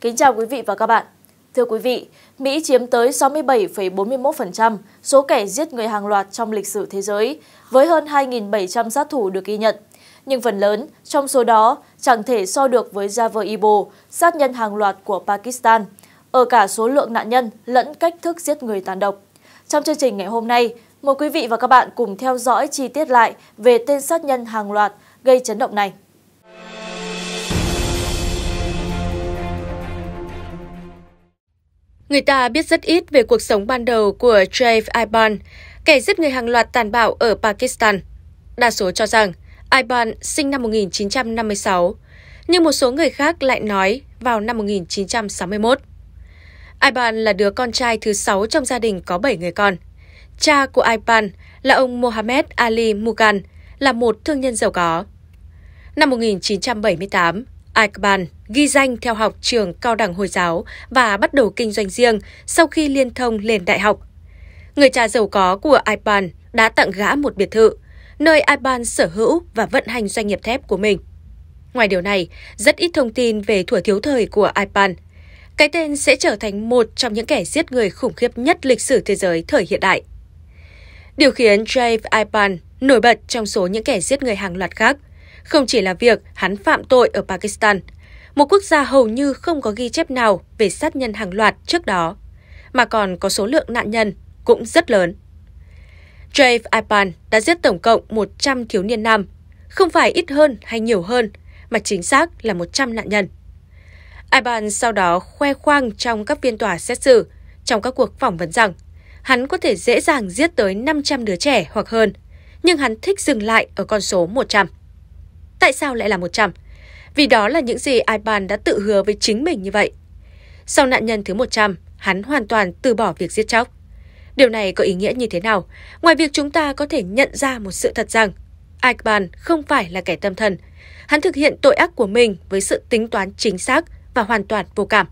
Kính chào quý vị và các bạn. Thưa quý vị, Mỹ chiếm tới 67,41% số kẻ giết người hàng loạt trong lịch sử thế giới, với hơn 2.700 sát thủ được ghi nhận. Nhưng phần lớn trong số đó chẳng thể so được với Javer Ibo, sát nhân hàng loạt của Pakistan, ở cả số lượng nạn nhân lẫn cách thức giết người tàn độc. Trong chương trình ngày hôm nay, mời quý vị và các bạn cùng theo dõi chi tiết lại về tên sát nhân hàng loạt gây chấn động này. Người ta biết rất ít về cuộc sống ban đầu của Jaif Iban, kẻ giết người hàng loạt tàn bạo ở Pakistan. Đa số cho rằng Iban sinh năm 1956, nhưng một số người khác lại nói vào năm 1961. Iban là đứa con trai thứ 6 trong gia đình có 7 người con. Cha của Iban là ông Mohammed Ali Mugan, là một thương nhân giàu có. Năm 1978, Aikban ghi danh theo học trường cao đẳng Hồi giáo và bắt đầu kinh doanh riêng sau khi liên thông lên đại học. Người cha giàu có của Aikban đã tặng gã một biệt thự, nơi Aikban sở hữu và vận hành doanh nghiệp thép của mình. Ngoài điều này, rất ít thông tin về thuở thiếu thời của Aikban. Cái tên sẽ trở thành một trong những kẻ giết người khủng khiếp nhất lịch sử thế giới thời hiện đại. Điều khiến Dave Aikban nổi bật trong số những kẻ giết người hàng loạt khác – không chỉ là việc hắn phạm tội ở Pakistan, một quốc gia hầu như không có ghi chép nào về sát nhân hàng loạt trước đó, mà còn có số lượng nạn nhân cũng rất lớn. Jave Ipan đã giết tổng cộng 100 thiếu niên nam, không phải ít hơn hay nhiều hơn, mà chính xác là 100 nạn nhân. Ipan sau đó khoe khoang trong các phiên tòa xét xử, trong các cuộc phỏng vấn rằng hắn có thể dễ dàng giết tới 500 đứa trẻ hoặc hơn, nhưng hắn thích dừng lại ở con số 100. Tại sao lại là 100? Vì đó là những gì Ivan đã tự hứa với chính mình như vậy. Sau nạn nhân thứ 100, hắn hoàn toàn từ bỏ việc giết chóc. Điều này có ý nghĩa như thế nào? Ngoài việc chúng ta có thể nhận ra một sự thật rằng Ivan không phải là kẻ tâm thần. Hắn thực hiện tội ác của mình với sự tính toán chính xác và hoàn toàn vô cảm.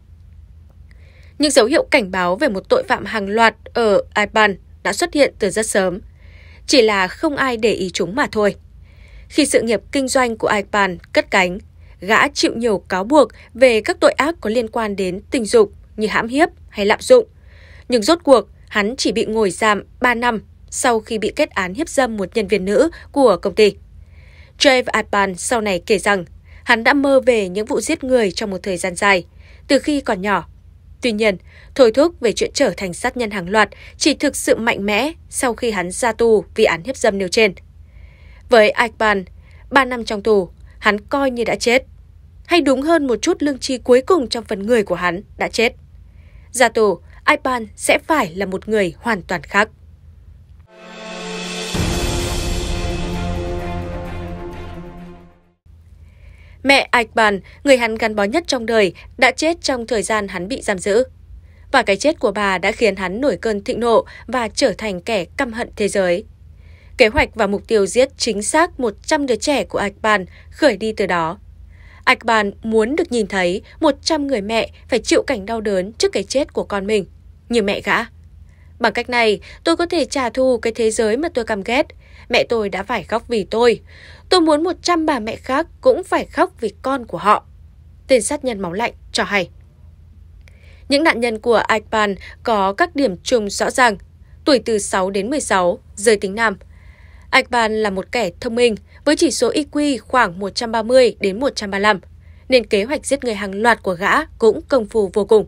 Những dấu hiệu cảnh báo về một tội phạm hàng loạt ở Ivan đã xuất hiện từ rất sớm. Chỉ là không ai để ý chúng mà thôi. Khi sự nghiệp kinh doanh của Aipan cất cánh, gã chịu nhiều cáo buộc về các tội ác có liên quan đến tình dục như hãm hiếp hay lạm dụng. Nhưng rốt cuộc, hắn chỉ bị ngồi giam 3 năm sau khi bị kết án hiếp dâm một nhân viên nữ của công ty. Dave Aipan sau này kể rằng hắn đã mơ về những vụ giết người trong một thời gian dài, từ khi còn nhỏ. Tuy nhiên, thôi thúc về chuyện trở thành sát nhân hàng loạt chỉ thực sự mạnh mẽ sau khi hắn ra tù vì án hiếp dâm nêu trên. Với Aikman, 3 năm trong tù, hắn coi như đã chết. Hay đúng hơn một chút lương tri cuối cùng trong phần người của hắn đã chết. Ra tù, Aikman sẽ phải là một người hoàn toàn khác. Mẹ Aikman, người hắn gắn bó nhất trong đời, đã chết trong thời gian hắn bị giam giữ. Và cái chết của bà đã khiến hắn nổi cơn thịnh nộ và trở thành kẻ căm hận thế giới Kế hoạch và mục tiêu giết chính xác 100 đứa trẻ của Akban khởi đi từ đó. Akban muốn được nhìn thấy 100 người mẹ phải chịu cảnh đau đớn trước cái chết của con mình, như mẹ gã. Bằng cách này, tôi có thể trả thù cái thế giới mà tôi căm ghét. Mẹ tôi đã phải khóc vì tôi. Tôi muốn 100 bà mẹ khác cũng phải khóc vì con của họ. Tên sát nhân máu lạnh cho hay. Những nạn nhân của Aikpan có các điểm chung rõ ràng. Tuổi từ 6 đến 16, giới tính nam, Ekman là một kẻ thông minh với chỉ số IQ khoảng 130 đến 135, nên kế hoạch giết người hàng loạt của gã cũng công phu vô cùng.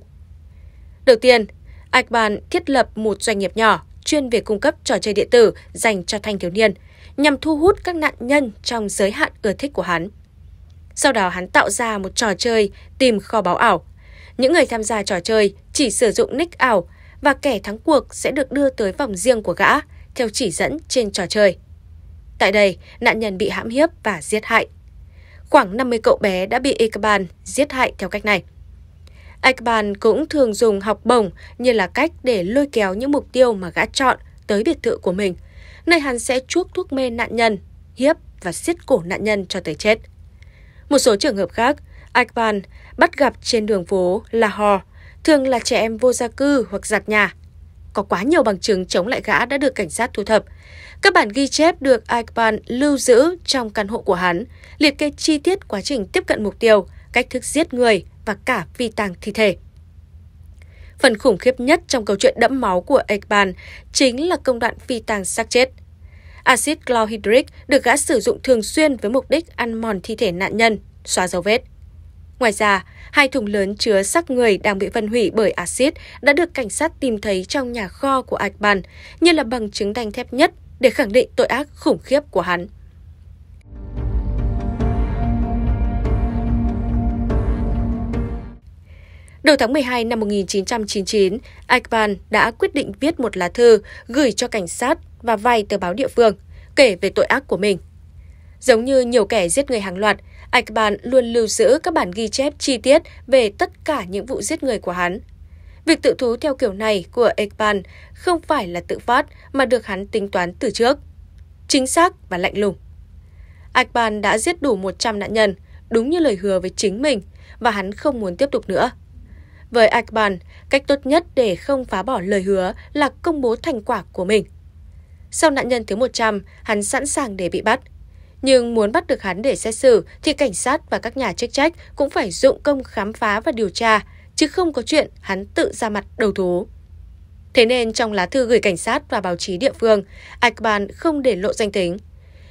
Đầu tiên, Ekman thiết lập một doanh nghiệp nhỏ chuyên về cung cấp trò chơi điện tử dành cho thanh thiếu niên, nhằm thu hút các nạn nhân trong giới hạn ưa thích của hắn. Sau đó hắn tạo ra một trò chơi tìm kho báu ảo. Những người tham gia trò chơi chỉ sử dụng nick ảo và kẻ thắng cuộc sẽ được đưa tới vòng riêng của gã theo chỉ dẫn trên trò chơi. Tại đây, nạn nhân bị hãm hiếp và giết hại. Khoảng 50 cậu bé đã bị Icban giết hại theo cách này. Icban cũng thường dùng học bổng như là cách để lôi kéo những mục tiêu mà gã chọn tới biệt thự của mình. Nơi hắn sẽ chuốc thuốc mê nạn nhân, hiếp và siết cổ nạn nhân cho tới chết. Một số trường hợp khác, Icban bắt gặp trên đường phố Lahore, thường là trẻ em vô gia cư hoặc giặt nhà có quá nhiều bằng chứng chống lại gã đã được cảnh sát thu thập. Các bản ghi chép được Aikman lưu giữ trong căn hộ của hắn, liệt kê chi tiết quá trình tiếp cận mục tiêu, cách thức giết người và cả phi tàng thi thể. Phần khủng khiếp nhất trong câu chuyện đẫm máu của Ekban chính là công đoạn phi tàng xác chết. Acid chlorhydric được gã sử dụng thường xuyên với mục đích ăn mòn thi thể nạn nhân, xóa dấu vết. Ngoài ra, hai thùng lớn chứa xác người đang bị phân hủy bởi axit đã được cảnh sát tìm thấy trong nhà kho của Akban, như là bằng chứng đanh thép nhất để khẳng định tội ác khủng khiếp của hắn. Đầu tháng 12 năm 1999, Akban đã quyết định viết một lá thư gửi cho cảnh sát và vài tờ báo địa phương kể về tội ác của mình. Giống như nhiều kẻ giết người hàng loạt, Aikman luôn lưu giữ các bản ghi chép chi tiết về tất cả những vụ giết người của hắn. Việc tự thú theo kiểu này của Aikman không phải là tự phát mà được hắn tính toán từ trước. Chính xác và lạnh lùng. Aikman đã giết đủ 100 nạn nhân, đúng như lời hứa với chính mình, và hắn không muốn tiếp tục nữa. Với Aikman, cách tốt nhất để không phá bỏ lời hứa là công bố thành quả của mình. Sau nạn nhân thứ 100, hắn sẵn sàng để bị bắt – nhưng muốn bắt được hắn để xét xử thì cảnh sát và các nhà chức trách cũng phải dụng công khám phá và điều tra, chứ không có chuyện hắn tự ra mặt đầu thú. Thế nên trong lá thư gửi cảnh sát và báo chí địa phương, Akban không để lộ danh tính.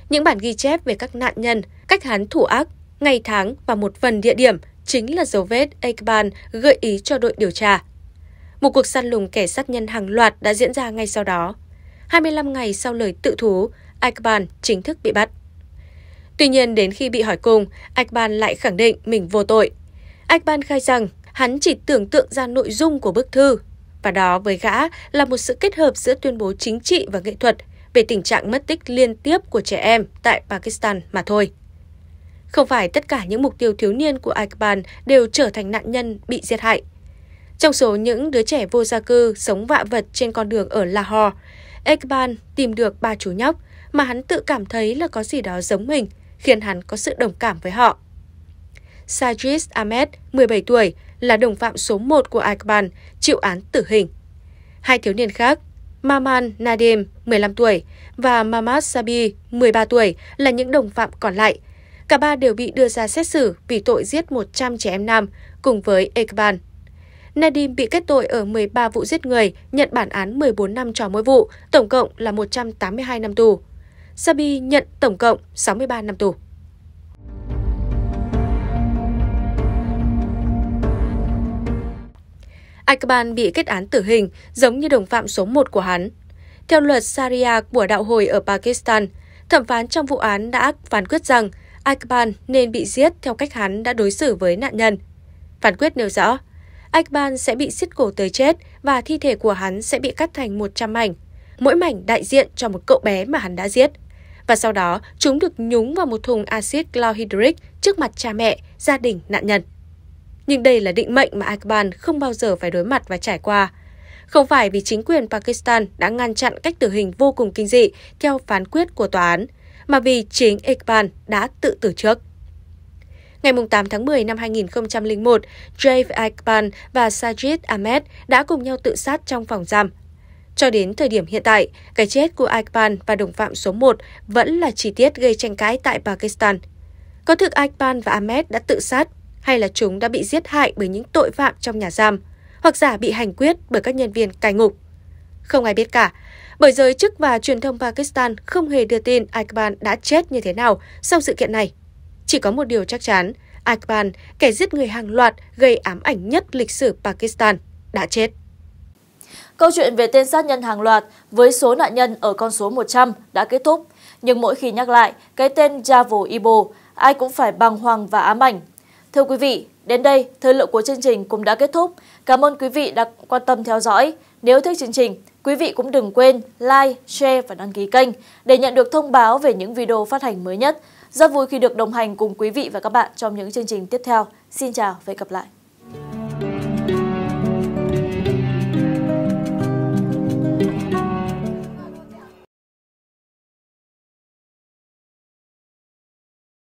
Những bản ghi chép về các nạn nhân, cách hắn thủ ác, ngày tháng và một phần địa điểm chính là dấu vết Akban gợi ý cho đội điều tra. Một cuộc săn lùng kẻ sát nhân hàng loạt đã diễn ra ngay sau đó. 25 ngày sau lời tự thú, Akban chính thức bị bắt. Tuy nhiên đến khi bị hỏi cùng, Akban lại khẳng định mình vô tội. Akban khai rằng hắn chỉ tưởng tượng ra nội dung của bức thư và đó với gã là một sự kết hợp giữa tuyên bố chính trị và nghệ thuật về tình trạng mất tích liên tiếp của trẻ em tại Pakistan mà thôi. Không phải tất cả những mục tiêu thiếu niên của Akban đều trở thành nạn nhân bị giết hại. Trong số những đứa trẻ vô gia cư sống vạ vật trên con đường ở Lahore, Akban tìm được ba chú nhóc mà hắn tự cảm thấy là có gì đó giống mình – khiến hắn có sự đồng cảm với họ. Sajid Ahmed, 17 tuổi, là đồng phạm số 1 của Akban, chịu án tử hình. Hai thiếu niên khác, Maman Nadim, 15 tuổi, và Mamad Sabi, 13 tuổi, là những đồng phạm còn lại. Cả ba đều bị đưa ra xét xử vì tội giết 100 trẻ em nam, cùng với Ekban. Nadim bị kết tội ở 13 vụ giết người, nhận bản án 14 năm cho mỗi vụ, tổng cộng là 182 năm tù. Sabi nhận tổng cộng 63 năm tù. Akban bị kết án tử hình giống như đồng phạm số 1 của hắn. Theo luật Sharia của đạo hồi ở Pakistan, thẩm phán trong vụ án đã phán quyết rằng Akban nên bị giết theo cách hắn đã đối xử với nạn nhân. Phán quyết nêu rõ, Akban sẽ bị xiết cổ tới chết và thi thể của hắn sẽ bị cắt thành 100 mảnh, mỗi mảnh đại diện cho một cậu bé mà hắn đã giết và sau đó chúng được nhúng vào một thùng axit chlorhydric trước mặt cha mẹ, gia đình nạn nhân. Nhưng đây là định mệnh mà Akban không bao giờ phải đối mặt và trải qua. Không phải vì chính quyền Pakistan đã ngăn chặn cách tử hình vô cùng kinh dị theo phán quyết của tòa án, mà vì chính Akban đã tự tử trước. Ngày 8 tháng 10 năm 2001, Dave Akban và Sajid Ahmed đã cùng nhau tự sát trong phòng giam cho đến thời điểm hiện tại, cái chết của Akpan và đồng phạm số 1 vẫn là chi tiết gây tranh cãi tại Pakistan. Có thực Akpan và Ahmed đã tự sát hay là chúng đã bị giết hại bởi những tội phạm trong nhà giam, hoặc giả bị hành quyết bởi các nhân viên cai ngục. Không ai biết cả, bởi giới chức và truyền thông Pakistan không hề đưa tin Akban đã chết như thế nào sau sự kiện này. Chỉ có một điều chắc chắn, Akban, kẻ giết người hàng loạt gây ám ảnh nhất lịch sử Pakistan, đã chết. Câu chuyện về tên sát nhân hàng loạt với số nạn nhân ở con số 100 đã kết thúc, nhưng mỗi khi nhắc lại cái tên Javo Ibo, ai cũng phải bàng hoàng và ám ảnh. Thưa quý vị, đến đây thời lượng của chương trình cũng đã kết thúc. Cảm ơn quý vị đã quan tâm theo dõi. Nếu thích chương trình, quý vị cũng đừng quên like, share và đăng ký kênh để nhận được thông báo về những video phát hành mới nhất. Rất vui khi được đồng hành cùng quý vị và các bạn trong những chương trình tiếp theo. Xin chào và hẹn gặp lại.